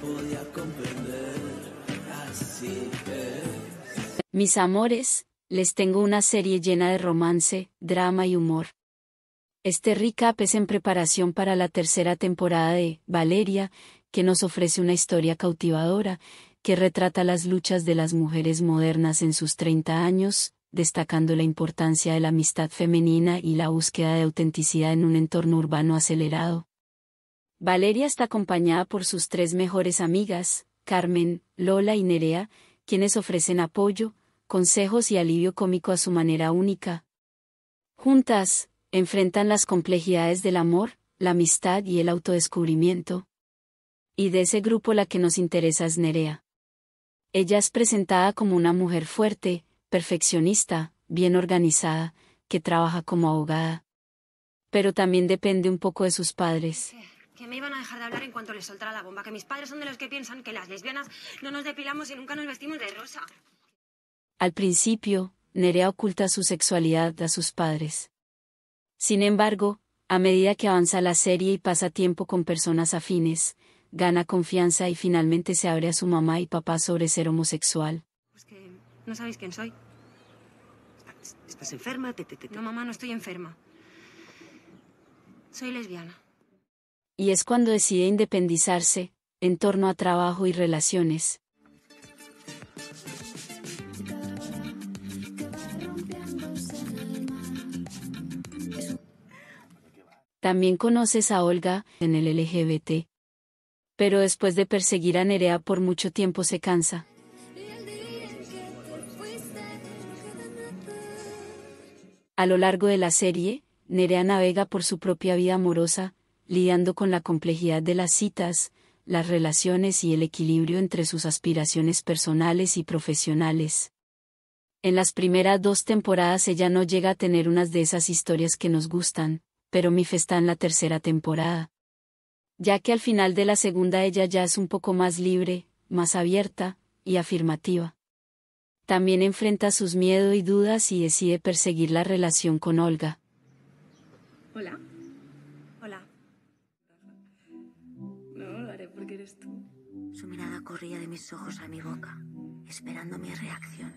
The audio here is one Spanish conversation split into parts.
podía comprender. Mis amores, les tengo una serie llena de romance, drama y humor. Este recap es en preparación para la tercera temporada de Valeria, que nos ofrece una historia cautivadora, que retrata las luchas de las mujeres modernas en sus 30 años, destacando la importancia de la amistad femenina y la búsqueda de autenticidad en un entorno urbano acelerado. Valeria está acompañada por sus tres mejores amigas, Carmen, Lola y Nerea, quienes ofrecen apoyo, consejos y alivio cómico a su manera única. Juntas, enfrentan las complejidades del amor, la amistad y el autodescubrimiento. Y de ese grupo la que nos interesa es Nerea. Ella es presentada como una mujer fuerte, perfeccionista, bien organizada, que trabaja como abogada. Pero también depende un poco de sus padres que me iban a dejar de hablar en cuanto les soltara la bomba, que mis padres son de los que piensan que las lesbianas no nos depilamos y nunca nos vestimos de rosa. Al principio, Nerea oculta su sexualidad a sus padres. Sin embargo, a medida que avanza la serie y pasa tiempo con personas afines, gana confianza y finalmente se abre a su mamá y papá sobre ser homosexual. Pues que no sabéis quién soy. ¿Estás enferma? No, mamá, no estoy enferma. Soy lesbiana y es cuando decide independizarse, en torno a trabajo y relaciones. También conoces a Olga, en el LGBT. Pero después de perseguir a Nerea por mucho tiempo se cansa. A lo largo de la serie, Nerea navega por su propia vida amorosa, lidiando con la complejidad de las citas, las relaciones y el equilibrio entre sus aspiraciones personales y profesionales. En las primeras dos temporadas ella no llega a tener unas de esas historias que nos gustan, pero Mif está en la tercera temporada. Ya que al final de la segunda ella ya es un poco más libre, más abierta, y afirmativa. También enfrenta sus miedos y dudas y decide perseguir la relación con Olga. Hola, Su mirada corría de mis ojos a mi boca, esperando mi reacción.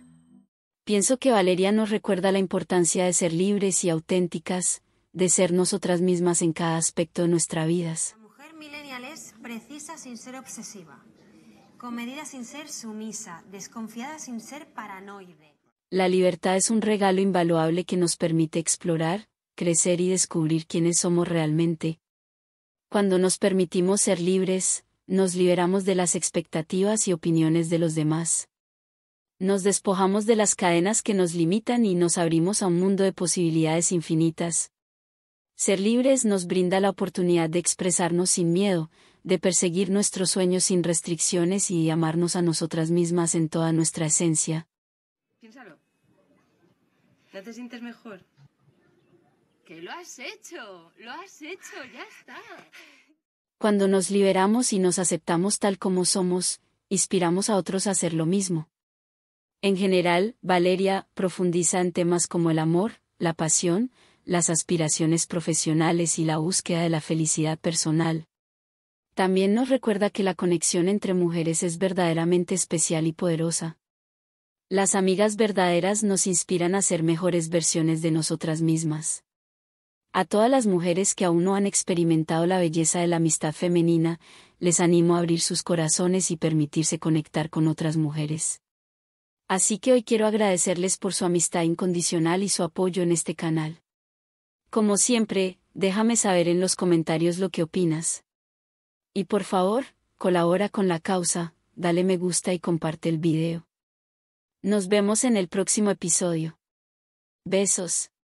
Pienso que Valeria nos recuerda la importancia de ser libres y auténticas, de ser nosotras mismas en cada aspecto de nuestras vidas. La mujer millennial es precisa sin ser obsesiva, comedida sin ser sumisa, desconfiada sin ser paranoide. La libertad es un regalo invaluable que nos permite explorar, crecer y descubrir quiénes somos realmente. Cuando nos permitimos ser libres, nos liberamos de las expectativas y opiniones de los demás. Nos despojamos de las cadenas que nos limitan y nos abrimos a un mundo de posibilidades infinitas. Ser libres nos brinda la oportunidad de expresarnos sin miedo, de perseguir nuestros sueños sin restricciones y amarnos a nosotras mismas en toda nuestra esencia. Piénsalo. ¿No te sientes mejor? Que lo has hecho, lo has hecho, ya está. Cuando nos liberamos y nos aceptamos tal como somos, inspiramos a otros a hacer lo mismo. En general, Valeria profundiza en temas como el amor, la pasión, las aspiraciones profesionales y la búsqueda de la felicidad personal. También nos recuerda que la conexión entre mujeres es verdaderamente especial y poderosa. Las amigas verdaderas nos inspiran a ser mejores versiones de nosotras mismas. A todas las mujeres que aún no han experimentado la belleza de la amistad femenina, les animo a abrir sus corazones y permitirse conectar con otras mujeres. Así que hoy quiero agradecerles por su amistad incondicional y su apoyo en este canal. Como siempre, déjame saber en los comentarios lo que opinas. Y por favor, colabora con la causa, dale me gusta y comparte el video. Nos vemos en el próximo episodio. Besos.